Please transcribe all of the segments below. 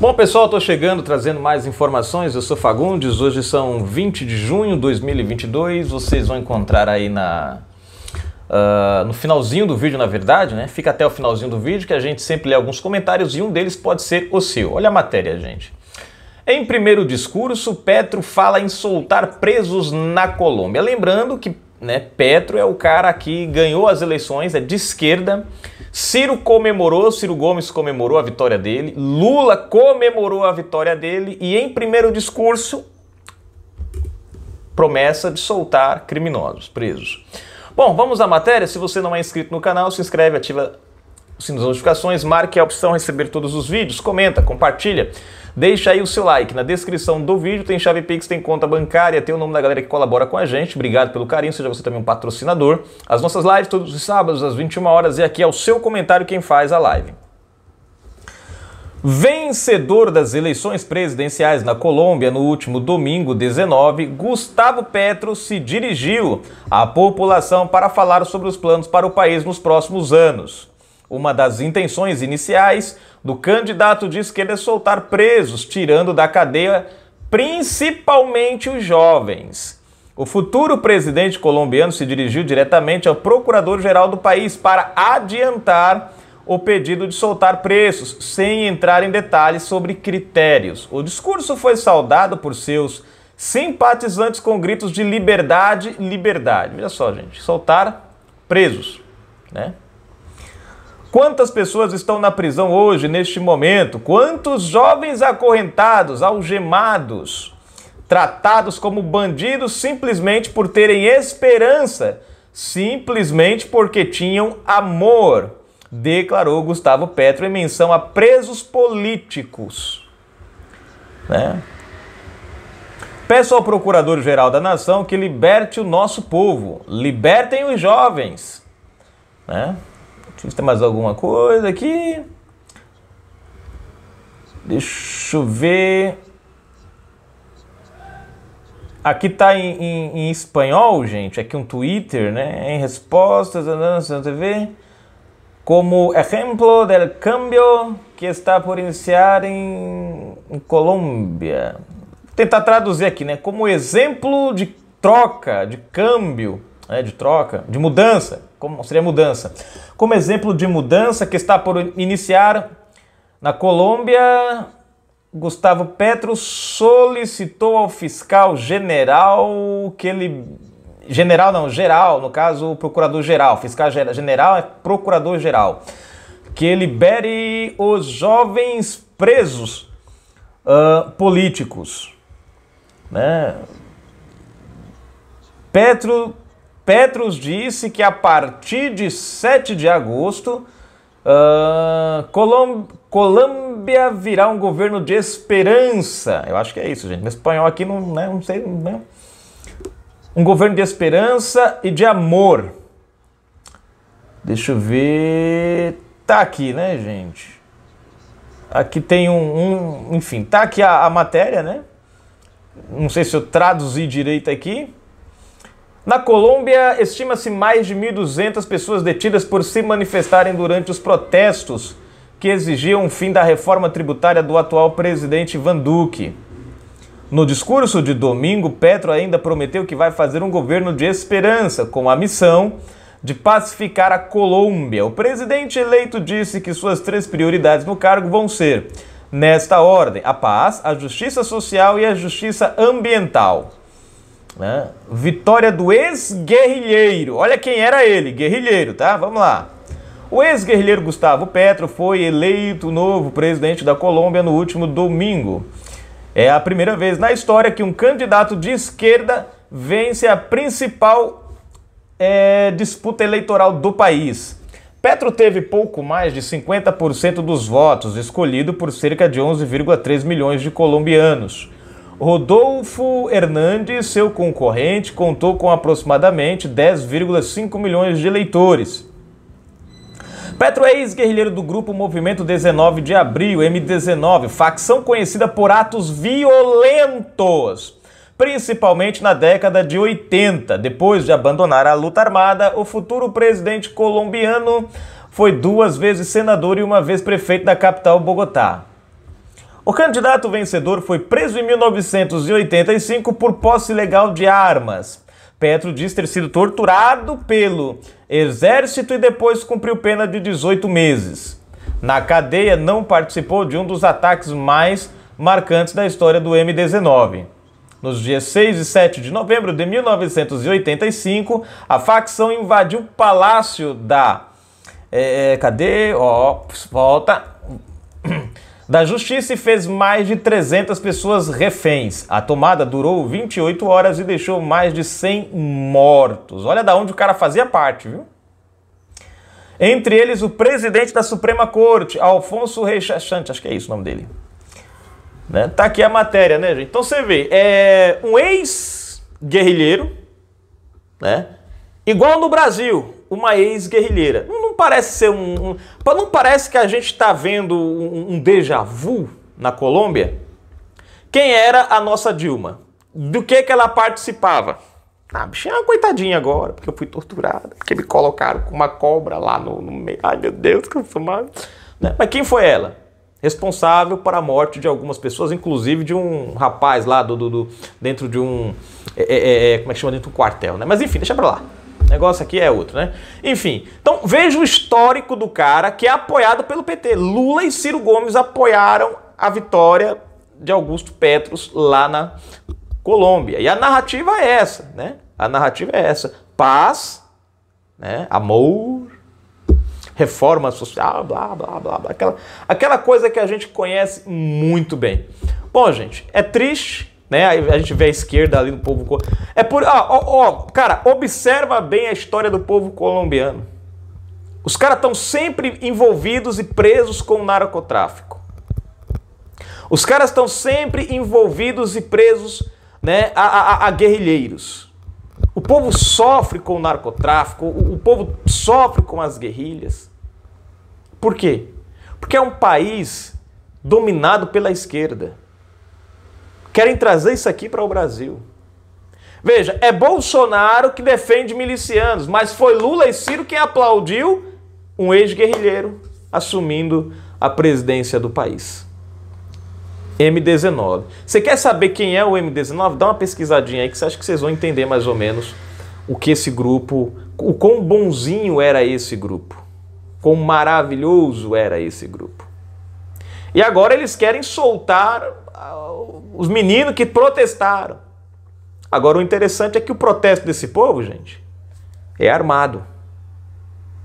Bom, pessoal, estou chegando trazendo mais informações. Eu sou Fagundes. Hoje são 20 de junho de 2022. Vocês vão encontrar aí na uh, no finalzinho do vídeo, na verdade, né? Fica até o finalzinho do vídeo que a gente sempre lê alguns comentários e um deles pode ser o seu. Olha a matéria, gente. Em primeiro discurso, Petro fala em soltar presos na Colômbia. Lembrando que né, Petro é o cara que ganhou as eleições, é de esquerda Ciro comemorou, Ciro Gomes comemorou a vitória dele, Lula comemorou a vitória dele e em primeiro discurso promessa de soltar criminosos presos. Bom, vamos à matéria. Se você não é inscrito no canal, se inscreve, ativa sino as notificações, marque a opção receber todos os vídeos, comenta, compartilha, deixa aí o seu like. Na descrição do vídeo tem chave Pix, tem conta bancária, tem o nome da galera que colabora com a gente. Obrigado pelo carinho, seja você também um patrocinador. As nossas lives todos os sábados às 21 horas e aqui é o seu comentário quem faz a live. Vencedor das eleições presidenciais na Colômbia no último domingo 19, Gustavo Petro se dirigiu à população para falar sobre os planos para o país nos próximos anos. Uma das intenções iniciais do candidato diz que ele é soltar presos, tirando da cadeia principalmente os jovens. O futuro presidente colombiano se dirigiu diretamente ao procurador-geral do país para adiantar o pedido de soltar presos, sem entrar em detalhes sobre critérios. O discurso foi saudado por seus simpatizantes com gritos de liberdade, liberdade. Olha só, gente, soltar presos, né? Quantas pessoas estão na prisão hoje, neste momento? Quantos jovens acorrentados, algemados, tratados como bandidos simplesmente por terem esperança, simplesmente porque tinham amor? Declarou Gustavo Petro em menção a presos políticos. Né? Peço ao Procurador-Geral da Nação que liberte o nosso povo, libertem os jovens. Né? Deixa eu ver se tem mais alguma coisa aqui. Deixa eu ver. Aqui está em, em, em, espanhol, gente. Aqui um Twitter, né? Em respostas, na TV. Como exemplo del cambio que está por iniciar em, em Colômbia. Vou tentar traduzir aqui, né? Como exemplo de troca, de câmbio, né? de troca, de mudança como seria mudança? Como exemplo de mudança que está por iniciar na Colômbia, Gustavo Petro solicitou ao fiscal general que ele general não, geral, no caso, o procurador-geral, fiscal general é procurador-geral, que libere os jovens presos uh, políticos. Né? Petro Petros disse que a partir de 7 de agosto, uh, Colom Colômbia virá um governo de esperança. Eu acho que é isso, gente. No espanhol aqui não, né, não sei. Né? Um governo de esperança e de amor. Deixa eu ver. Tá aqui, né, gente? Aqui tem um. um enfim, tá aqui a, a matéria, né? Não sei se eu traduzi direito aqui. Na Colômbia, estima-se mais de 1.200 pessoas detidas por se manifestarem durante os protestos que exigiam o fim da reforma tributária do atual presidente Ivan Duque. No discurso de domingo, Petro ainda prometeu que vai fazer um governo de esperança, com a missão de pacificar a Colômbia. O presidente eleito disse que suas três prioridades no cargo vão ser, nesta ordem, a paz, a justiça social e a justiça ambiental. Né? Vitória do ex-guerrilheiro. Olha quem era ele, guerrilheiro, tá? Vamos lá. O ex-guerrilheiro Gustavo Petro foi eleito novo presidente da Colômbia no último domingo. É a primeira vez na história que um candidato de esquerda vence a principal é, disputa eleitoral do país. Petro teve pouco mais de 50% dos votos, escolhido por cerca de 11,3 milhões de colombianos. Rodolfo Hernandes, seu concorrente, contou com aproximadamente 10,5 milhões de eleitores. Petro é ex-guerrilheiro do grupo Movimento 19 de Abril, M19, facção conhecida por atos violentos, principalmente na década de 80. Depois de abandonar a luta armada, o futuro presidente colombiano foi duas vezes senador e uma vez prefeito da capital Bogotá. O candidato vencedor foi preso em 1985 por posse ilegal de armas. Petro diz ter sido torturado pelo exército e depois cumpriu pena de 18 meses. Na cadeia, não participou de um dos ataques mais marcantes da história do M19. Nos dias 6 e 7 de novembro de 1985, a facção invadiu o palácio da. É, cadê? Ó, volta da Justiça e fez mais de 300 pessoas reféns. A tomada durou 28 horas e deixou mais de 100 mortos. Olha da onde o cara fazia parte, viu? Entre eles, o presidente da Suprema Corte, Alfonso Rechachante, acho que é isso o nome dele. Né? Tá aqui a matéria, né, gente? Então você vê, é um ex-guerrilheiro, né? Igual no Brasil, uma ex-guerrilheira. Não parece ser um, um, Não parece que a gente está vendo um, um déjà vu na Colômbia? Quem era a nossa Dilma? Do que, que ela participava? Ah, bichinha é uma coitadinha agora, porque eu fui torturada, porque me colocaram com uma cobra lá no, no meio. Ai meu Deus, que eu sou mal. Né? Mas quem foi ela? Responsável para a morte de algumas pessoas, inclusive de um rapaz lá do, do, do dentro de um. É, é, é como é que chama? Dentro de um quartel, né? Mas enfim, deixa pra lá negócio aqui é outro, né? Enfim, então veja o histórico do cara que é apoiado pelo PT. Lula e Ciro Gomes apoiaram a vitória de Augusto Petros lá na Colômbia. E a narrativa é essa, né? A narrativa é essa. Paz, né? amor, reforma social, blá, blá, blá, blá. Aquela, aquela coisa que a gente conhece muito bem. Bom, gente, é triste né? A gente vê a esquerda ali no povo. É por. Ó, ó, ó, cara, observa bem a história do povo colombiano. Os caras estão sempre envolvidos e presos com o narcotráfico. Os caras estão sempre envolvidos e presos né, a, a, a, guerrilheiros. O povo sofre com o narcotráfico, o, o povo sofre com as guerrilhas. Por quê? Porque é um país dominado pela esquerda. Querem trazer isso aqui para o Brasil. Veja, é Bolsonaro que defende milicianos, mas foi Lula e Ciro quem aplaudiu um ex-guerrilheiro assumindo a presidência do país. M19. Você quer saber quem é o M19? Dá uma pesquisadinha aí que você acha que vocês vão entender mais ou menos o que esse grupo, o quão bonzinho era esse grupo, quão maravilhoso era esse grupo. E agora eles querem soltar os meninos que protestaram. Agora, o interessante é que o protesto desse povo, gente, é armado.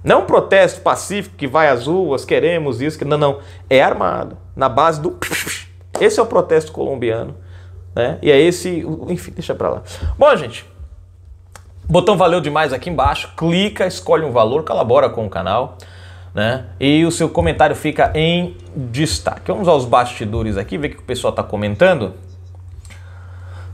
Não um protesto pacífico que vai às ruas, queremos isso, que não, não. É armado, na base do. Esse é o protesto colombiano. Né? E é esse. Enfim, deixa pra lá. Bom, gente. Botão valeu demais aqui embaixo. Clica, escolhe um valor, colabora com o canal né? E o seu comentário fica em destaque. Vamos aos bastidores aqui, ver o que o pessoal está comentando.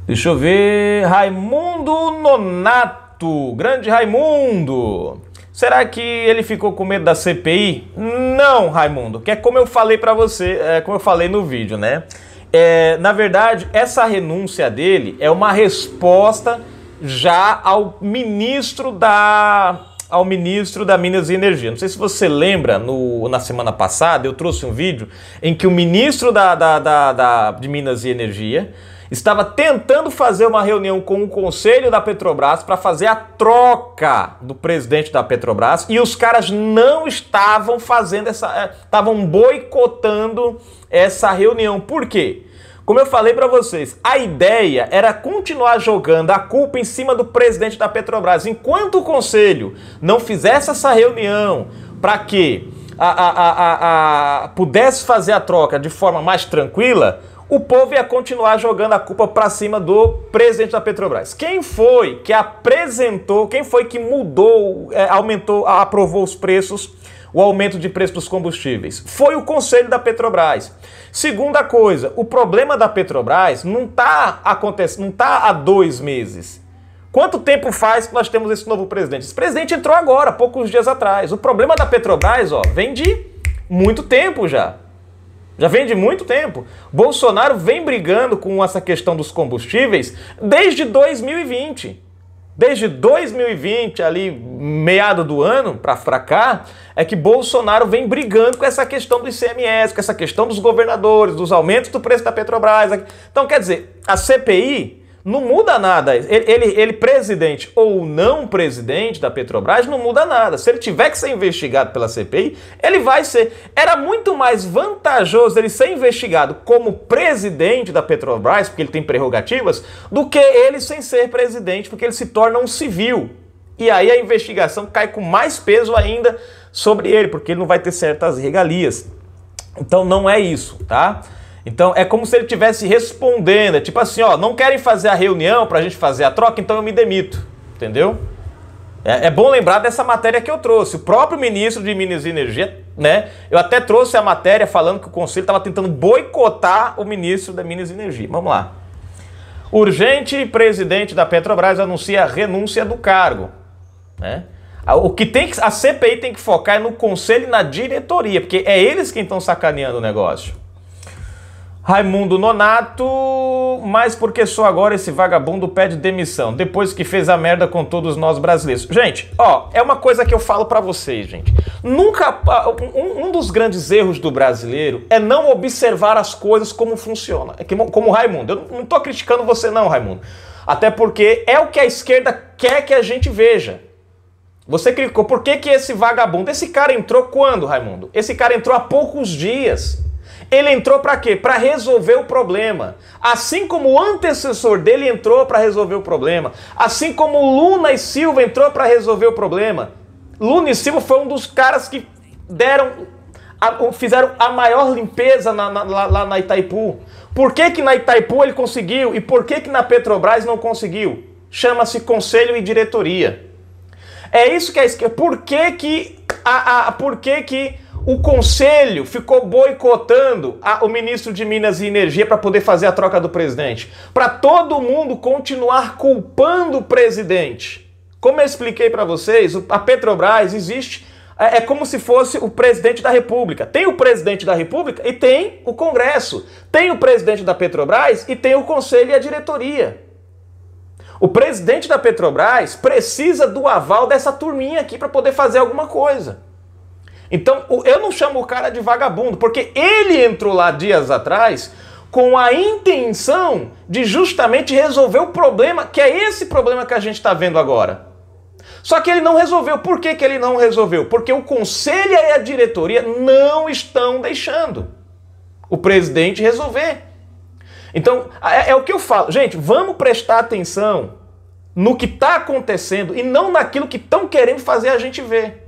Deixa eu ver. Raimundo Nonato. Grande Raimundo. Será que ele ficou com medo da CPI? Não, Raimundo, que é como eu falei para você, é como eu falei no vídeo, né? É, na verdade, essa renúncia dele é uma resposta já ao ministro da ao ministro da Minas e Energia. Não sei se você lembra, no, na semana passada eu trouxe um vídeo em que o ministro da, da, da, da de Minas e Energia estava tentando fazer uma reunião com o conselho da Petrobras para fazer a troca do presidente da Petrobras e os caras não estavam fazendo essa, eh, estavam boicotando essa reunião. Por quê? Como eu falei para vocês, a ideia era continuar jogando a culpa em cima do presidente da Petrobras. Enquanto o conselho não fizesse essa reunião para que a, a, a, pudesse fazer a troca de forma mais tranquila, o povo ia continuar jogando a culpa para cima do presidente da Petrobras. Quem foi que apresentou, quem foi que mudou, é, aumentou, aprovou os preços o aumento de preço dos combustíveis? Foi o conselho da Petrobras. Segunda coisa, o problema da Petrobras não está acontecendo, não está há dois meses. Quanto tempo faz que nós temos esse novo presidente? Esse presidente entrou agora, poucos dias atrás. O problema da Petrobras, ó, vem de muito tempo já. Já vem de muito tempo. Bolsonaro vem brigando com essa questão dos combustíveis desde 2020. Desde 2020, ali meado do ano para cá, é que Bolsonaro vem brigando com essa questão do ICMS, com essa questão dos governadores, dos aumentos do preço da Petrobras. Então, quer dizer, a CPI não muda nada. Ele, ele, ele, presidente ou não presidente da Petrobras, não muda nada. Se ele tiver que ser investigado pela CPI, ele vai ser. Era muito mais vantajoso ele ser investigado como presidente da Petrobras, porque ele tem prerrogativas, do que ele sem ser presidente, porque ele se torna um civil. E aí a investigação cai com mais peso ainda sobre ele, porque ele não vai ter certas regalias. Então não é isso, tá? Então é como se ele tivesse respondendo, é tipo assim, ó, não querem fazer a reunião para a gente fazer a troca, então eu me demito, entendeu? É, é, bom lembrar dessa matéria que eu trouxe. O próprio ministro de Minas e Energia, né? Eu até trouxe a matéria falando que o conselho estava tentando boicotar o ministro da Minas e Energia. Vamos lá. Urgente, presidente da Petrobras anuncia a renúncia do cargo, né? O que tem que a CPI tem que focar é no conselho e na diretoria, porque é eles quem estão sacaneando o negócio. Raimundo Nonato, mas por que só agora esse vagabundo pede demissão? Depois que fez a merda com todos nós brasileiros. Gente, ó, é uma coisa que eu falo para vocês, gente. Nunca. Um, um, dos grandes erros do brasileiro é não observar as coisas como funciona. É Como o Raimundo. Eu não tô criticando você, não, Raimundo. Até porque é o que a esquerda quer que a gente veja. Você criticou. Por que, que esse vagabundo. Esse cara entrou quando, Raimundo? Esse cara entrou há poucos dias. Ele entrou para quê? Para resolver o problema. Assim como o antecessor dele entrou para resolver o problema. Assim como Luna e Silva entrou para resolver o problema. Luna e Silva foi um dos caras que deram, fizeram a maior limpeza na, na, lá, na Itaipu. Por que, que na Itaipu ele conseguiu e por que, que na Petrobras não conseguiu? Chama-se conselho e diretoria. É isso que é isso. Por que que a, a por que que o conselho ficou boicotando a, o ministro de Minas e Energia para poder fazer a troca do presidente. Para todo mundo continuar culpando o presidente. Como eu expliquei para vocês, a Petrobras existe, é, é como se fosse o presidente da República. Tem o presidente da República e tem o Congresso. Tem o presidente da Petrobras e tem o conselho e a diretoria. O presidente da Petrobras precisa do aval dessa turminha aqui para poder fazer alguma coisa. Então, eu não chamo o cara de vagabundo, porque ele entrou lá dias atrás com a intenção de justamente resolver o problema, que é esse problema que a gente está vendo agora. Só que ele não resolveu. Por que, que ele não resolveu? Porque o conselho e a diretoria não estão deixando o presidente resolver. Então, é, é o que eu falo. Gente, vamos prestar atenção no que está acontecendo e não naquilo que estão querendo fazer a gente ver.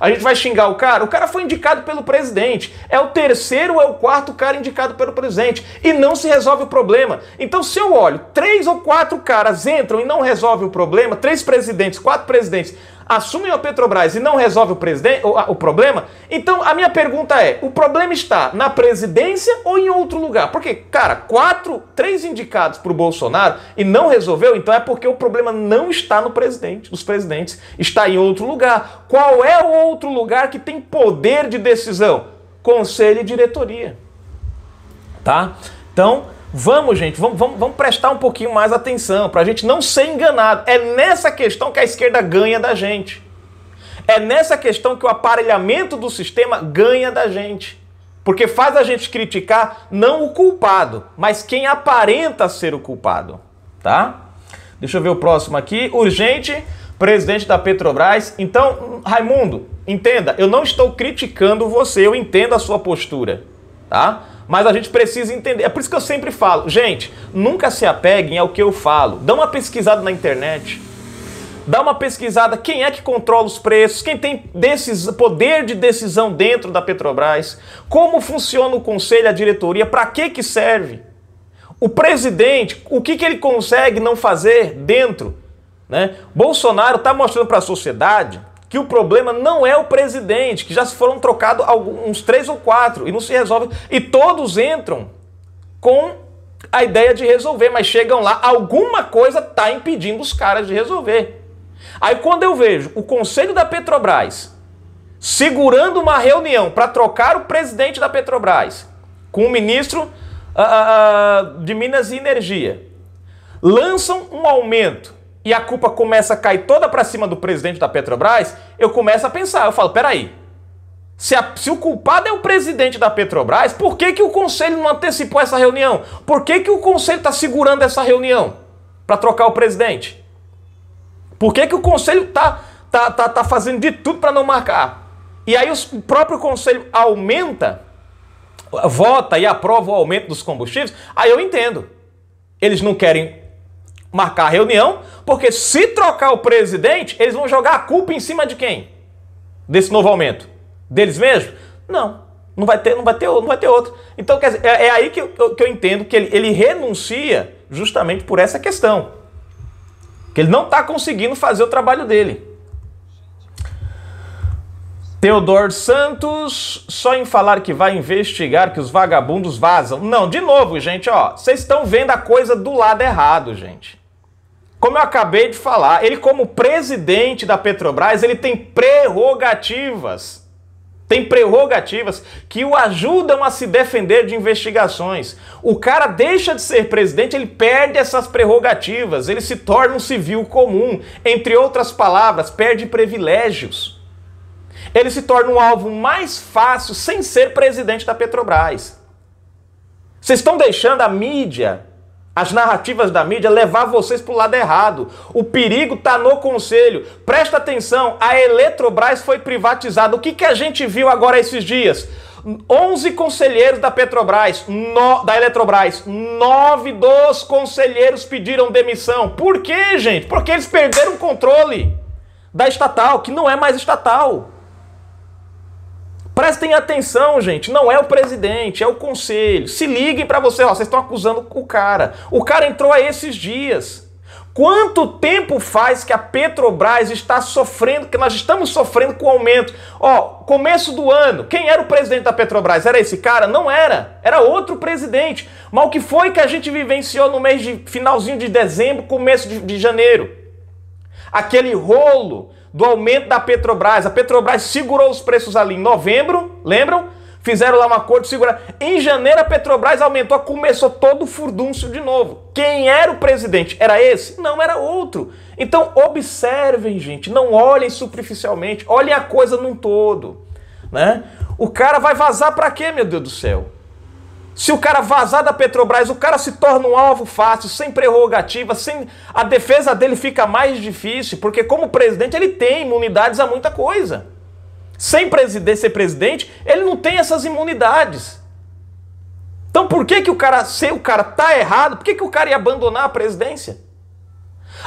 A gente vai xingar o cara? O cara foi indicado pelo presidente. É o terceiro ou é o quarto cara indicado pelo presidente. E não se resolve o problema. Então, se eu olho, três ou quatro caras entram e não resolve o problema, três presidentes, quatro presidentes assumem a Petrobras e não resolve o, presidente, o, o problema, então a minha pergunta é: o problema está na presidência ou em outro lugar? Porque, cara, quatro, três indicados para o Bolsonaro e não resolveu, então é porque o problema não está no presidente, nos presidentes, está em outro lugar. Qual é o outro lugar que tem poder de decisão? Conselho e diretoria. Tá? Então, Vamos, gente, vamos, vamos, vamos prestar um pouquinho mais atenção para a gente não ser enganado. É nessa questão que a esquerda ganha da gente. É nessa questão que o aparelhamento do sistema ganha da gente. Porque faz a gente criticar não o culpado, mas quem aparenta ser o culpado, tá? Deixa eu ver o próximo aqui. Urgente, presidente da Petrobras. Então, Raimundo, entenda, eu não estou criticando você, eu entendo a sua postura, tá? Mas a gente precisa entender. É por isso que eu sempre falo, gente, nunca se apeguem ao que eu falo. Dá uma pesquisada na internet. Dá uma pesquisada quem é que controla os preços, quem tem decis... poder de decisão dentro da Petrobras, como funciona o conselho, a diretoria, para que que serve? O presidente, o que, que ele consegue não fazer dentro? Né? Bolsonaro está mostrando para a sociedade que o problema não é o presidente, que já se foram trocados uns três ou quatro e não se resolve. E todos entram com a ideia de resolver, mas chegam lá, alguma coisa está impedindo os caras de resolver. Aí quando eu vejo o conselho da Petrobras segurando uma reunião para trocar o presidente da Petrobras com o ministro uh, uh, de Minas e Energia, lançam um aumento e a culpa começa a cair toda para cima do presidente da Petrobras, eu começo a pensar, eu falo, peraí, se, a, se o culpado é o presidente da Petrobras, por que, que o conselho não antecipou essa reunião? Por que, que o conselho está segurando essa reunião para trocar o presidente? Por que, que o conselho está tá, tá, tá fazendo de tudo para não marcar? E aí os, o próprio conselho aumenta, vota e aprova o aumento dos combustíveis, aí eu entendo. Eles não querem marcar a reunião, porque se trocar o presidente, eles vão jogar a culpa em cima de quem? Desse novo aumento? Deles mesmos? Não. Não vai ter, não vai ter, não vai ter outro. Então, quer dizer, é, é aí que eu, que eu entendo que ele, ele renuncia justamente por essa questão. Que ele não está conseguindo fazer o trabalho dele. Teodoro Santos, só em falar que vai investigar que os vagabundos vazam. Não, de novo, gente, ó, vocês estão vendo a coisa do lado errado, gente. Como eu acabei de falar, ele como presidente da Petrobras, ele tem prerrogativas. Tem prerrogativas que o ajudam a se defender de investigações. O cara deixa de ser presidente, ele perde essas prerrogativas, ele se torna um civil comum, entre outras palavras, perde privilégios. Ele se torna um alvo mais fácil sem ser presidente da Petrobras. Vocês estão deixando a mídia as narrativas da mídia levar vocês para o lado errado. O perigo está no conselho. Presta atenção, a Eletrobras foi privatizada. O que, que a gente viu agora esses dias? 11 conselheiros da Petrobras, no, da Eletrobras, 9 dos conselheiros pediram demissão. Por quê, gente? Porque eles perderam o controle da estatal, que não é mais estatal. Prestem atenção, gente, não é o presidente, é o conselho. Se liguem para você, ó, vocês estão acusando o cara. O cara entrou a esses dias. Quanto tempo faz que a Petrobras está sofrendo, que nós estamos sofrendo com o aumento? Ó, começo do ano, quem era o presidente da Petrobras? Era esse cara? Não era. Era outro presidente. Mas o que foi que a gente vivenciou no mês de finalzinho de dezembro, começo de, de janeiro? Aquele rolo do aumento da Petrobras. A Petrobras segurou os preços ali em novembro, lembram? Fizeram lá um acordo, seguraram. Em janeiro a Petrobras aumentou, começou todo o furdúncio de novo. Quem era o presidente? Era esse? Não, era outro. Então observem, gente, não olhem superficialmente, olhem a coisa num todo, né? O cara vai vazar para quê, meu Deus do céu? Se o cara vazar da Petrobras, o cara se torna um alvo fácil, sem prerrogativa, sem a defesa dele fica mais difícil, porque como presidente ele tem imunidades a muita coisa. Sem presidente, ser presidente, ele não tem essas imunidades. Então por que que o cara, se o cara tá errado, por que que o cara ia abandonar a presidência?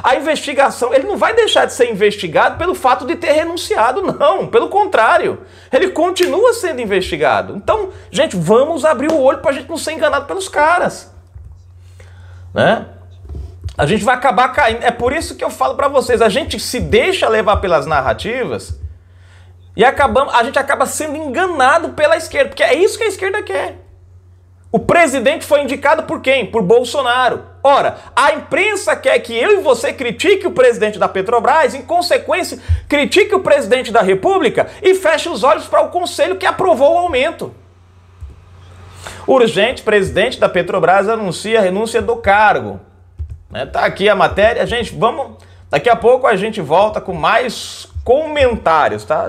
A investigação, ele não vai deixar de ser investigado pelo fato de ter renunciado, não. Pelo contrário, ele continua sendo investigado. Então, gente, vamos abrir o olho para a gente não ser enganado pelos caras, né? A gente vai acabar caindo. É por isso que eu falo para vocês, a gente se deixa levar pelas narrativas e acabamos, a gente acaba sendo enganado pela esquerda, porque é isso que a esquerda quer. O presidente foi indicado por quem? Por Bolsonaro. Ora, a imprensa quer que eu e você critique o presidente da Petrobras, em consequência, critique o presidente da República e feche os olhos para o conselho que aprovou o aumento. Urgente, presidente da Petrobras anuncia a renúncia do cargo. Está né, aqui a matéria, gente, vamos. Daqui a pouco a gente volta com mais comentários, tá?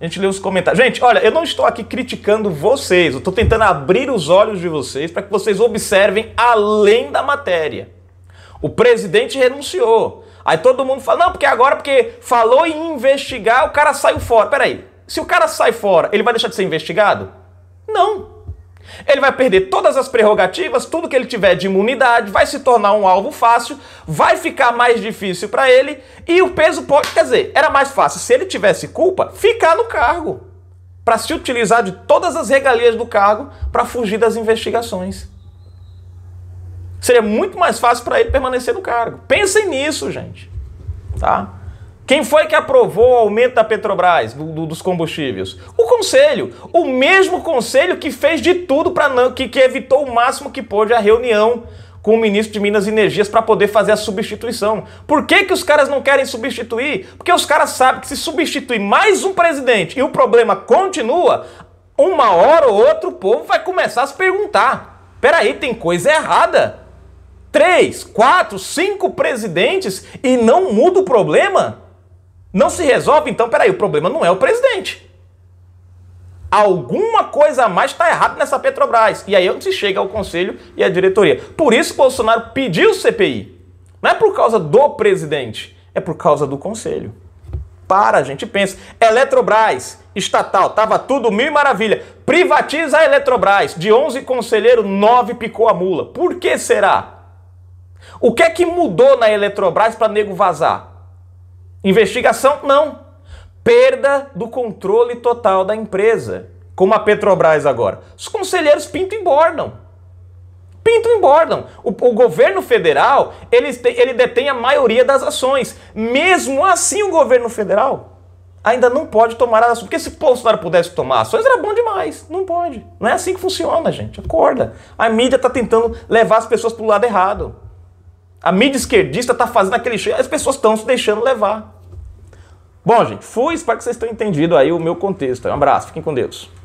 A gente lê os comentários. Gente, olha, eu não estou aqui criticando vocês, eu estou tentando abrir os olhos de vocês para que vocês observem além da matéria. O presidente renunciou. Aí todo mundo fala, não, porque agora, porque falou em investigar, o cara saiu fora. Peraí, se o cara sai fora, ele vai deixar de ser investigado? Não ele vai perder todas as prerrogativas, tudo que ele tiver de imunidade, vai se tornar um alvo fácil, vai ficar mais difícil para ele e o peso pode. Quer dizer, era mais fácil se ele tivesse culpa ficar no cargo para se utilizar de todas as regalias do cargo para fugir das investigações. Seria muito mais fácil para ele permanecer no cargo. Pensem nisso, gente. Tá? Quem foi que aprovou o aumento da Petrobras, do, do, dos combustíveis? O Conselho. O mesmo Conselho que fez de tudo para não. Que, que evitou o máximo que pôde a reunião com o ministro de Minas e Energias para poder fazer a substituição. Por que, que os caras não querem substituir? Porque os caras sabem que se substituir mais um presidente e o problema continua, uma hora ou outra o povo vai começar a se perguntar: peraí, tem coisa errada. Três, quatro, cinco presidentes e não muda o problema? Não se resolve, então, peraí, o problema não é o presidente. Alguma coisa a mais está errada nessa Petrobras. E aí é onde se chega ao conselho e à diretoria. Por isso Bolsonaro pediu o CPI. Não é por causa do presidente, é por causa do conselho. Para, a gente pensa. Eletrobras, estatal, tava tudo mil e maravilha. Privatiza a Eletrobras. De 11 conselheiros, 9 picou a mula. Por que será? O que é que mudou na Eletrobras para nego vazar? Investigação? Não. Perda do controle total da empresa. Como a Petrobras agora. Os conselheiros pinto embordam. Pinto embordam. O, o governo federal, ele, te, ele detém a maioria das ações. Mesmo assim, o governo federal ainda não pode tomar ações. Porque se Bolsonaro pudesse tomar ações, era bom demais. Não pode. Não é assim que funciona, gente. Acorda. A mídia está tentando levar as pessoas para o lado errado. A mídia esquerdista está fazendo aquele cheio, as pessoas estão se deixando levar. Bom, gente, fui, espero que vocês tenham entendido aí o meu contexto. Um abraço, fiquem com Deus.